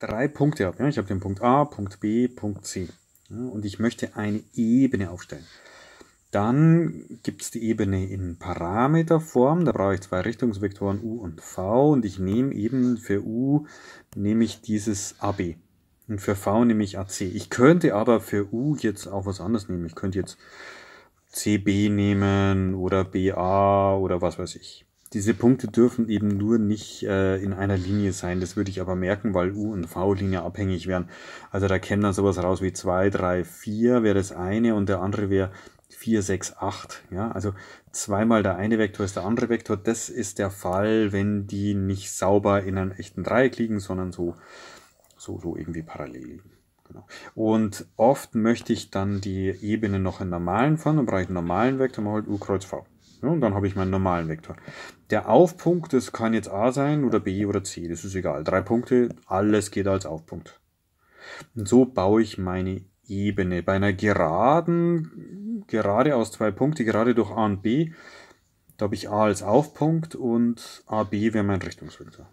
drei Punkte habe. Ja? Ich habe den Punkt A, Punkt B, Punkt C. Ja? Und ich möchte eine Ebene aufstellen. Dann gibt es die Ebene in Parameterform. Da brauche ich zwei Richtungsvektoren U und V. Und ich nehme eben für U nehme ich dieses AB. Und für V nehme ich AC. Ich könnte aber für U jetzt auch was anderes nehmen. Ich könnte jetzt CB nehmen oder BA oder was weiß ich. Diese Punkte dürfen eben nur nicht äh, in einer Linie sein. Das würde ich aber merken, weil U und V-Linie abhängig wären. Also da käme dann sowas raus wie 2, 3, 4 wäre das eine und der andere wäre 4, 6, 8. Ja, also zweimal der eine Vektor ist der andere Vektor. Das ist der Fall, wenn die nicht sauber in einem echten Dreieck liegen, sondern so, so, so irgendwie parallel liegen. Genau. Und oft möchte ich dann die Ebene noch in normalen fahren und brauche ich einen normalen Vektor, mal halt U kreuz V. Ne? Und dann habe ich meinen normalen Vektor. Der Aufpunkt, das kann jetzt A sein oder B oder C, das ist egal. Drei Punkte, alles geht als Aufpunkt. Und so baue ich meine Ebene. Bei einer geraden, gerade aus zwei Punkten, gerade durch A und B, da habe ich A als Aufpunkt und AB wäre mein Richtungsvektor.